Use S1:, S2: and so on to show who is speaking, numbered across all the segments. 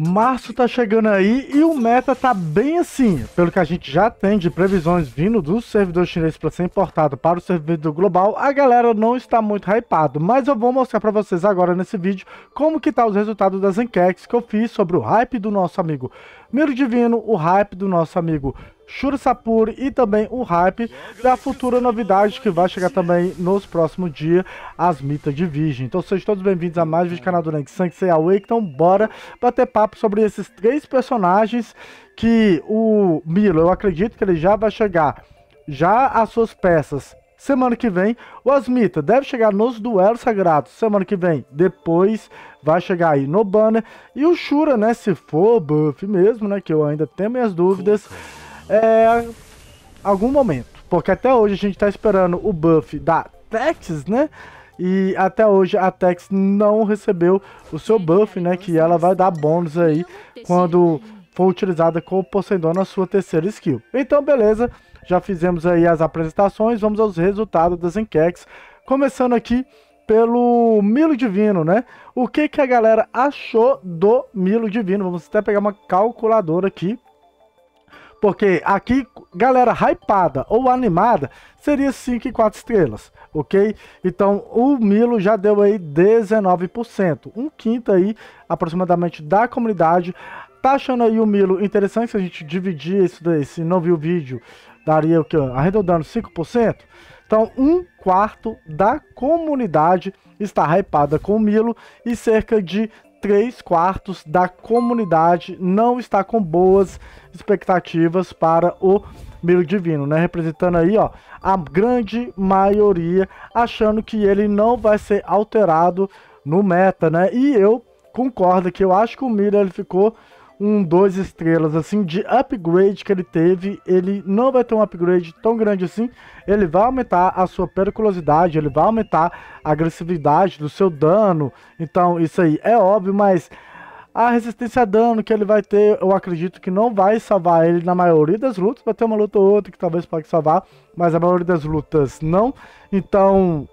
S1: Março tá chegando aí e o meta tá bem assim, pelo que a gente já tem de previsões vindo do servidor chinês para ser importado para o servidor global, a galera não está muito hypado, mas eu vou mostrar para vocês agora nesse vídeo como que tá os resultados das enquetes que eu fiz sobre o hype do nosso amigo Miro Divino, o hype do nosso amigo Shura Sapuri e também o hype da futura novidade que vai chegar também nos próximos dias, as mitas de Virgem. Então sejam todos bem-vindos a mais um vídeo do canal do Rank Sangue Away. Então bora bater papo sobre esses três personagens que o Milo, eu acredito que ele já vai chegar já as suas peças semana que vem. O Asmita deve chegar nos duelos sagrados semana que vem. Depois vai chegar aí no banner. E o Shura, né? Se for buff mesmo, né? Que eu ainda tenho minhas dúvidas. Puta é, algum momento. Porque até hoje a gente está esperando o buff da Tex, né? E até hoje a Tex não recebeu o seu buff, né? Que ela vai dar bônus aí quando for utilizada com o Poseidon na sua terceira skill. Então, beleza. Já fizemos aí as apresentações. Vamos aos resultados das enquetes. Começando aqui pelo Milo Divino, né? O que, que a galera achou do Milo Divino? Vamos até pegar uma calculadora aqui porque aqui, galera hypada ou animada, seria 5 e 4 estrelas, ok? Então o Milo já deu aí 19%, um quinto aí aproximadamente da comunidade. Tá achando aí o Milo interessante se a gente dividir isso daí, se não viu o vídeo, daria o que? Arredondando 5%? Então, um quarto da comunidade está hypada com o Milo e cerca de 3 quartos da comunidade não está com boas expectativas para o milho divino, né? Representando aí, ó, a grande maioria achando que ele não vai ser alterado no meta, né? E eu concordo que eu acho que o milho ele ficou um dois estrelas assim de upgrade que ele teve, ele não vai ter um upgrade tão grande assim. Ele vai aumentar a sua periculosidade, ele vai aumentar a agressividade do seu dano. Então, isso aí é óbvio, mas a resistência a dano que ele vai ter, eu acredito que não vai salvar ele na maioria das lutas. Vai ter uma luta ou outra que talvez pode salvar, mas a maioria das lutas não. Então,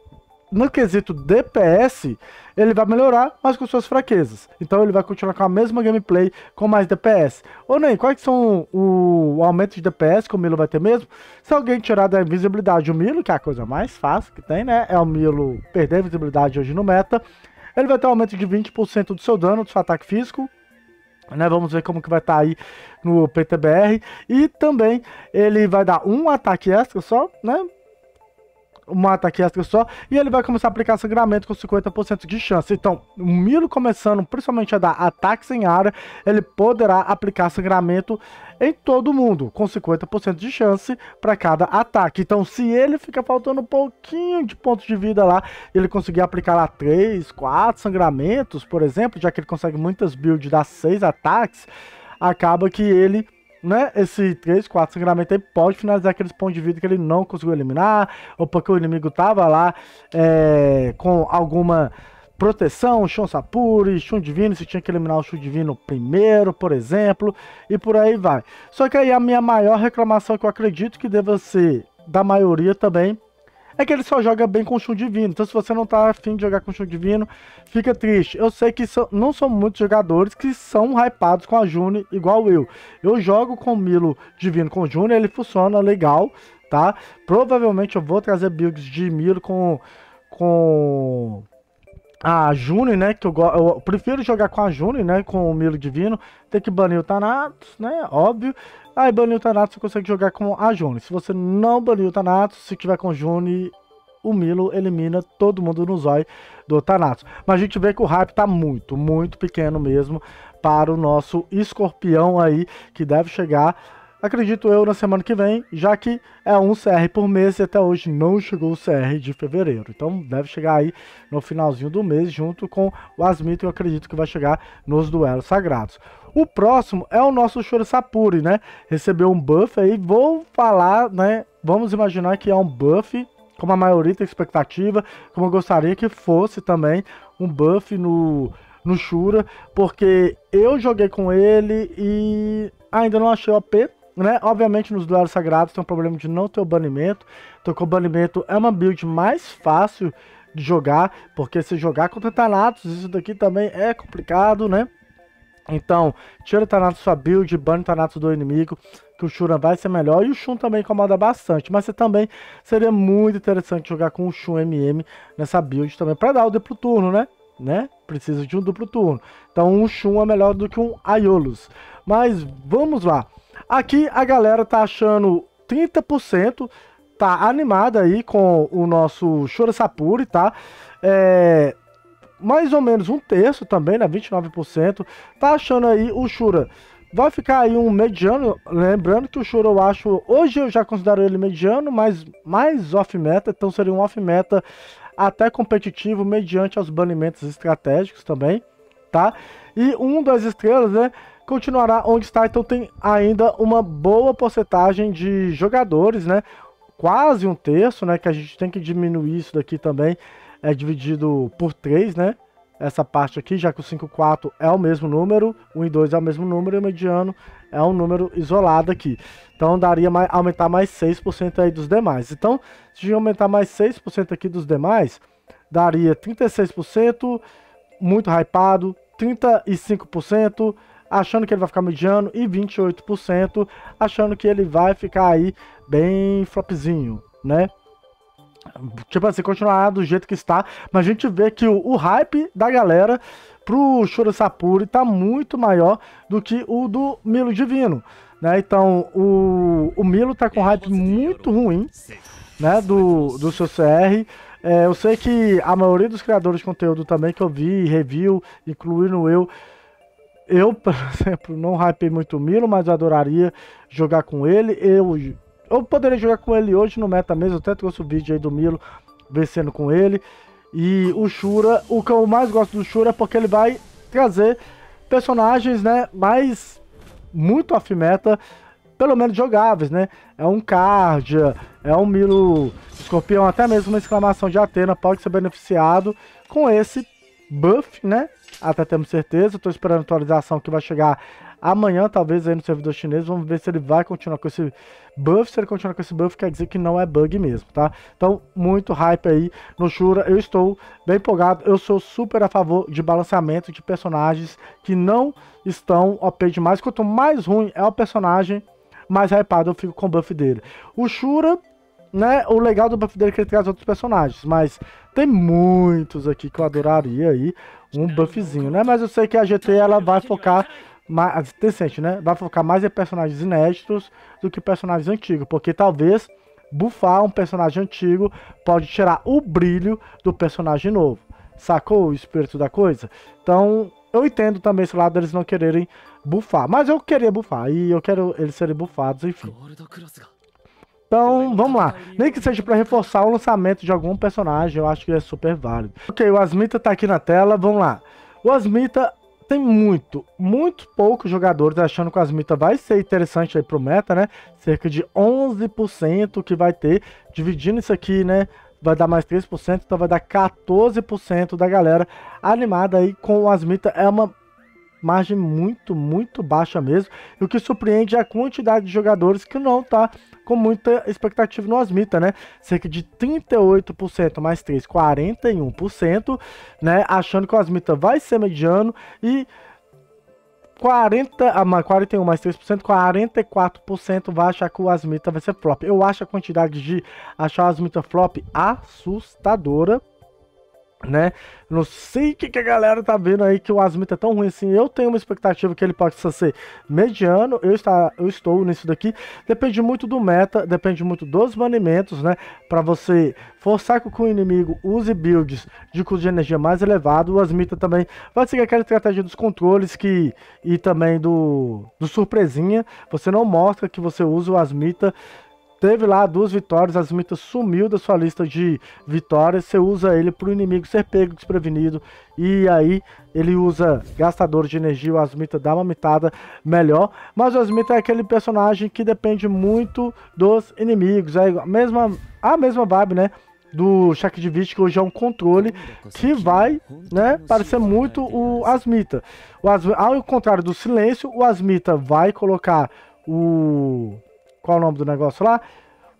S1: no quesito DPS, ele vai melhorar, mas com suas fraquezas. Então ele vai continuar com a mesma gameplay, com mais DPS. Ou nem, quais são o, o aumento de DPS que o Milo vai ter mesmo? Se alguém tirar da invisibilidade o Milo, que é a coisa mais fácil que tem, né? É o Milo perder a visibilidade hoje no meta. Ele vai ter um aumento de 20% do seu dano, do seu ataque físico. Né, vamos ver como que vai estar tá aí no PTBR. E também ele vai dar um ataque extra só, né? um ataque extra só, e ele vai começar a aplicar sangramento com 50% de chance. Então, o Milo começando principalmente a dar ataques em área, ele poderá aplicar sangramento em todo mundo, com 50% de chance para cada ataque. Então, se ele fica faltando um pouquinho de pontos de vida lá, ele conseguir aplicar lá 3, 4 sangramentos, por exemplo, já que ele consegue muitas builds, dar 6 ataques, acaba que ele né, esse 3, 4 sangramento aí pode finalizar aqueles pontos de vida que ele não conseguiu eliminar, ou porque o inimigo tava lá é, com alguma proteção, Shun Sapuri, Shun Divino, se tinha que eliminar o Shun Divino primeiro, por exemplo, e por aí vai. Só que aí a minha maior reclamação que eu acredito que deva ser da maioria também é que ele só joga bem com chum divino. Então, se você não tá afim de jogar com chum divino, fica triste. Eu sei que so, não são muitos jogadores que são hypados com a June igual eu. Eu jogo com o Milo divino com June, ele funciona legal, tá? Provavelmente eu vou trazer builds de Milo com. com a June, né? Que eu, eu, prefiro jogar com a June, né? Com o Milo Divino. Tem que banir o Thanatos, né? Óbvio. Aí banir o Thanatos, você consegue jogar com a June. Se você não banir o Thanatos, se tiver com a June, o Milo elimina todo mundo no zóio do Thanatos. Mas a gente vê que o hype tá muito, muito pequeno mesmo para o nosso escorpião aí, que deve chegar acredito eu, na semana que vem, já que é um CR por mês e até hoje não chegou o CR de fevereiro. Então deve chegar aí no finalzinho do mês, junto com o Asmito, eu acredito que vai chegar nos duelos sagrados. O próximo é o nosso Sapuri, né? Recebeu um buff aí, vou falar, né? Vamos imaginar que é um buff, como a maioria tem expectativa, como eu gostaria que fosse também, um buff no no Shura, porque eu joguei com ele e ainda não achei OP, né? Obviamente nos duelos sagrados tem um problema de não ter o banimento. Então com o banimento é uma build mais fácil de jogar, porque se jogar contra Thanatos, isso daqui também é complicado, né? Então, tira o Thanatos sua build, bane o Thanatos do inimigo, que o Shuran vai ser melhor. E o Shun também incomoda bastante. Mas você também seria muito interessante jogar com o Shun MM nessa build também, para dar o duplo turno, né? né? Precisa de um duplo turno. Então, um Shun é melhor do que um aiolus Mas vamos lá. Aqui a galera tá achando 30%, tá animada aí com o nosso Chora Sapuri, tá? É, mais ou menos um terço também, né? 29%. Tá achando aí o Shura. Vai ficar aí um mediano. Lembrando que o Shura eu acho. Hoje eu já considero ele mediano, mas mais off-meta. Então seria um off-meta até competitivo, mediante aos banimentos estratégicos também. Tá? E um das estrelas, né? continuará onde está. Então tem ainda uma boa porcentagem de jogadores, né? Quase um terço, né? Que a gente tem que diminuir isso daqui também. É dividido por três, né? Essa parte aqui, já que o 5 4 é o mesmo número, 1 e 2 é o mesmo número e o mediano é um número isolado aqui. Então daria mais, aumentar mais 6% aí dos demais. Então, se aumentar mais 6% aqui dos demais, daria 36%, muito hypado, 35%, achando que ele vai ficar mediano e 28% achando que ele vai ficar aí bem flopzinho, né? Tipo assim, continuar do jeito que está, mas a gente vê que o, o hype da galera pro Shura Sapuri tá muito maior do que o do Milo Divino, né? Então, o, o Milo tá com hype muito ruim, né, do, do seu CR, é, eu sei que a maioria dos criadores de conteúdo também que eu vi, review, incluindo eu, eu, por exemplo, não hypei muito o Milo, mas eu adoraria jogar com ele. Eu, eu poderia jogar com ele hoje no meta mesmo, eu até trouxe o vídeo aí do Milo vencendo com ele. E o Shura, o que eu mais gosto do Shura é porque ele vai trazer personagens, né, mais muito off-meta, pelo menos jogáveis, né? É um Cardia, é um Milo Escorpião, até mesmo uma exclamação de Atena pode ser beneficiado com esse buff, né? até temos certeza. Estou esperando a atualização que vai chegar amanhã, talvez, aí no servidor chinês. Vamos ver se ele vai continuar com esse buff. Se ele continuar com esse buff, quer dizer que não é bug mesmo, tá? Então, muito hype aí no Shura. Eu estou bem empolgado. Eu sou super a favor de balanceamento de personagens que não estão OP demais. Quanto mais ruim é o personagem, mais hypado eu fico com o buff dele. O Shura né, o legal do Buff dele é que ele traz outros personagens, mas tem muitos aqui que eu adoraria aí, um buffzinho, né? Mas eu sei que a GT ela vai focar mais, decente, né? Vai focar mais em personagens inéditos do que personagens antigos, porque talvez bufar um personagem antigo pode tirar o brilho do personagem novo. Sacou o espírito da coisa? Então, eu entendo também esse lado deles não quererem bufar, mas eu queria bufar e eu quero eles serem bufados, enfim. Então, vamos lá. Nem que seja para reforçar o lançamento de algum personagem, eu acho que é super válido. Ok, o Asmita tá aqui na tela, vamos lá. O Asmita tem muito, muito poucos jogadores achando que o Asmita vai ser interessante aí pro meta, né? Cerca de 11% que vai ter, dividindo isso aqui, né? Vai dar mais 3%, então vai dar 14% da galera animada aí com o Asmita. É uma margem muito, muito baixa mesmo. E o que surpreende é a quantidade de jogadores que não tá com muita expectativa no Asmita, né? Cerca de 38% mais 3, 41%, né? Achando que o Asmita vai ser mediano e 40, ah, 41 mais 3%, 44% vai achar que o Asmita vai ser flop. Eu acho a quantidade de achar o Asmita flop assustadora, né? Não sei o que, que, a galera tá vendo aí que o Asmita é tão ruim assim. Eu tenho uma expectativa que ele possa ser mediano. Eu, está, eu estou nisso daqui. Depende muito do meta, depende muito dos banimentos, né? Para você forçar que o inimigo use builds de custo de energia mais elevado. O Asmita também vai seguir aquela estratégia dos controles que e também do, do surpresinha. Você não mostra que você usa o Asmita Teve lá duas vitórias, as mitas sumiu da sua lista de vitórias. Você usa ele para o inimigo ser pego desprevenido. E aí ele usa gastador de energia, o Asmita dá uma mitada melhor. Mas o Asmita é aquele personagem que depende muito dos inimigos. É a mesma, a mesma vibe, né? do Shaq de Vich, que hoje é um controle que vai, né, parecer muito o Asmita. O Asmita. Ao contrário do silêncio, o Asmita vai colocar o qual é o nome do negócio lá?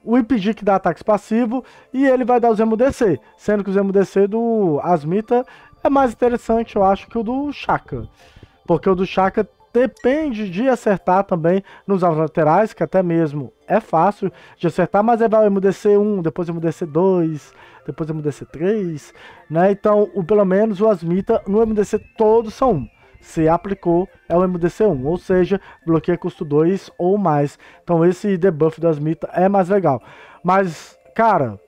S1: O impedir que dá ataques passivos e ele vai dar os MDC, sendo que os MDC do Asmita é mais interessante, eu acho, que o do Chaka. Porque o do Chaka depende de acertar também nos alvos laterais, que até mesmo é fácil de acertar, mas aí vai MDC 1, depois MDC 2, depois MDC 3, né? Então, o, pelo menos o Asmita no MDC todos são 1 se aplicou é o MDC1, ou seja, bloqueia custo 2 ou mais. Então esse debuff das mitas é mais legal. Mas, cara,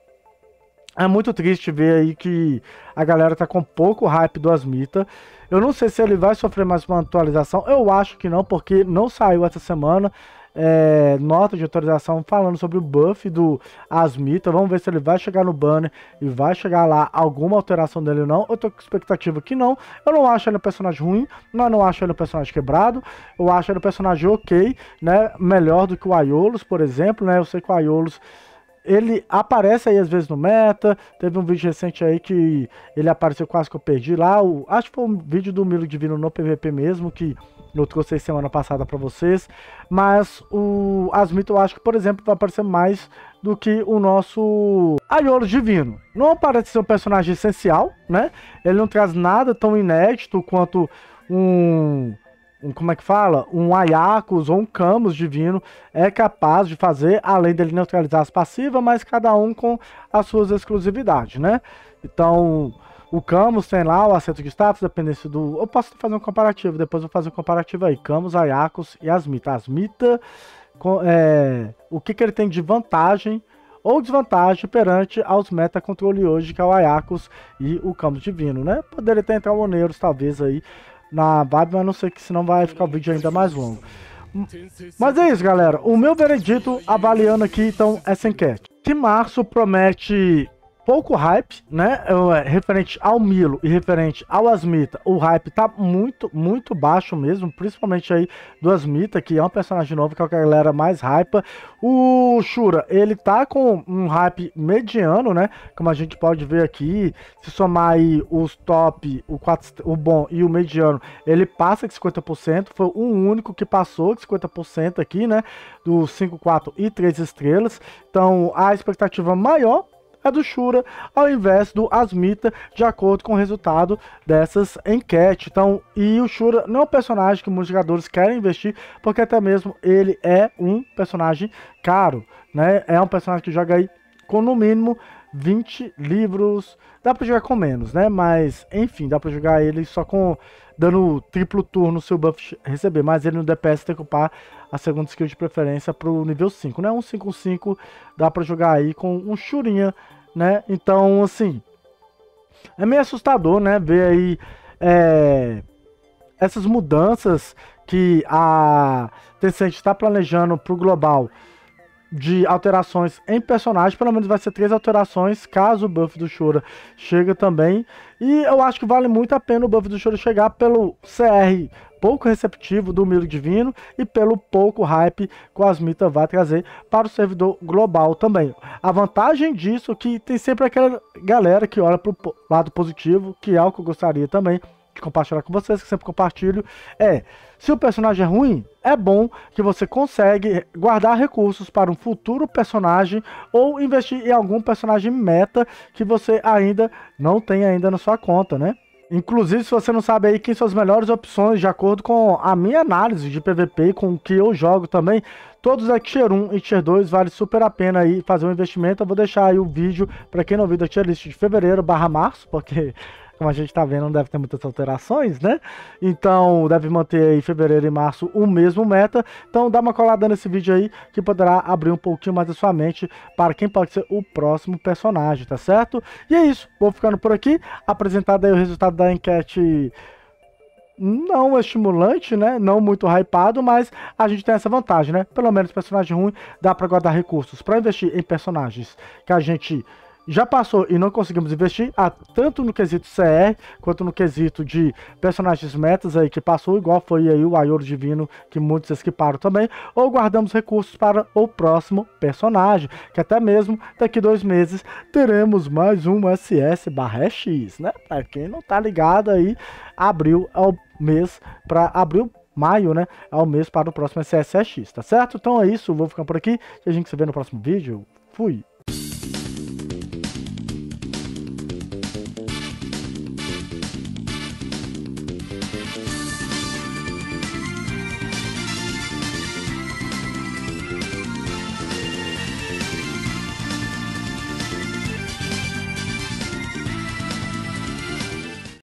S1: é muito triste ver aí que a galera tá com pouco hype do Asmita. Eu não sei se ele vai sofrer mais uma atualização. Eu acho que não, porque não saiu essa semana é, nota de atualização falando sobre o buff do Asmita. Vamos ver se ele vai chegar no banner e vai chegar lá alguma alteração dele ou não. Eu tô com expectativa que não. Eu não acho ele um personagem ruim, mas não acho ele um personagem quebrado. Eu acho ele um personagem ok, né? Melhor do que o Aiolos, por exemplo, né? Eu sei que o Aiolos ele aparece aí às vezes no meta. Teve um vídeo recente aí que ele apareceu quase que eu perdi lá. O, acho que foi um vídeo do Milo Divino no PVP mesmo, que eu trouxe semana passada para vocês. Mas o Asmito, eu acho que, por exemplo, vai aparecer mais do que o nosso Aioro Divino. Não parece ser um personagem essencial, né? Ele não traz nada tão inédito quanto um um, como é que fala? Um Ayakos ou um Camus divino é capaz de fazer, além dele neutralizar as passivas, mas cada um com as suas exclusividades, né? Então, o Camus tem lá o acerto de status, dependência do. Eu posso fazer um comparativo, depois eu vou fazer um comparativo aí. Camus, Ayakos e Asmita. Asmita, é, o que, que ele tem de vantagem ou desvantagem perante aos meta controle hoje, que é o Ayakos e o Camus Divino, né? Poderia entrar o Oneiros, talvez aí na vibe, mas não sei que senão vai ficar o vídeo ainda mais longo. Mas é isso, galera. O meu veredito avaliando aqui, então, essa enquete. Que março promete pouco hype, né? É, referente ao Milo e referente ao Asmita, o hype tá muito, muito baixo mesmo, principalmente aí do Asmita, que é um personagem novo é que a galera mais hypa. O Shura, ele tá com um hype mediano, né? Como a gente pode ver aqui, se somar aí os top, o, quatro o bom e o mediano, ele passa de 50%, foi o único que passou de 50% aqui, né? Do 5, 4 e 3 estrelas. Então, a expectativa maior é do Shura, ao invés do Asmita, de acordo com o resultado dessas enquetes. Então, e o Shura não é um personagem que muitos jogadores querem investir, porque até mesmo ele é um personagem caro, né? É um personagem que joga aí com no mínimo 20 livros. Dá para jogar com menos, né? Mas, enfim, dá para jogar ele só com dando triplo turno se o buff receber, mas ele no DPS tem que ocupar a segunda skill de preferência para o nível 5, né? Um 5-5 dá para jogar aí com um Churinha, né? Então, assim, é meio assustador, né? Ver aí é, essas mudanças que a Tencent está planejando para o global de alterações em personagem, pelo menos vai ser três alterações, caso o buff do Shura chega também. E eu acho que vale muito a pena o buff do Shura chegar pelo CR pouco receptivo do milo Divino e pelo pouco hype que o Asmita vai trazer para o servidor global também. A vantagem disso é que tem sempre aquela galera que olha para o lado positivo, que é o que eu gostaria também, que compartilhar com vocês, que sempre compartilho, é se o personagem é ruim, é bom que você consegue guardar recursos para um futuro personagem ou investir em algum personagem meta que você ainda não tem ainda na sua conta, né? Inclusive, se você não sabe aí quem são as melhores opções, de acordo com a minha análise de PVP com o que eu jogo também, todos é Tier 1 e Tier 2, vale super a pena aí fazer um investimento. Eu vou deixar aí o vídeo para quem não viu da tier list de fevereiro barra março, porque como a gente está vendo, não deve ter muitas alterações, né? Então deve manter em fevereiro e março o mesmo meta. Então dá uma colada nesse vídeo aí que poderá abrir um pouquinho mais a sua mente para quem pode ser o próximo personagem, tá certo? E é isso, vou ficando por aqui. Apresentado aí o resultado da enquete não estimulante, né? Não muito hypado, mas a gente tem essa vantagem, né? Pelo menos personagem ruim dá para guardar recursos para investir em personagens que a gente já passou e não conseguimos investir, tanto no quesito CR quanto no quesito de personagens metas aí que passou, igual foi aí o Aioro Divino, que muitos esquiparam também, ou guardamos recursos para o próximo personagem, que até mesmo daqui dois meses teremos mais um SS barra X, né? Pra quem não tá ligado aí, abril é o mês para abril maio, né, é o mês para o próximo SSX, tá certo? Então é isso, vou ficando por aqui e a gente se vê no próximo vídeo. Fui!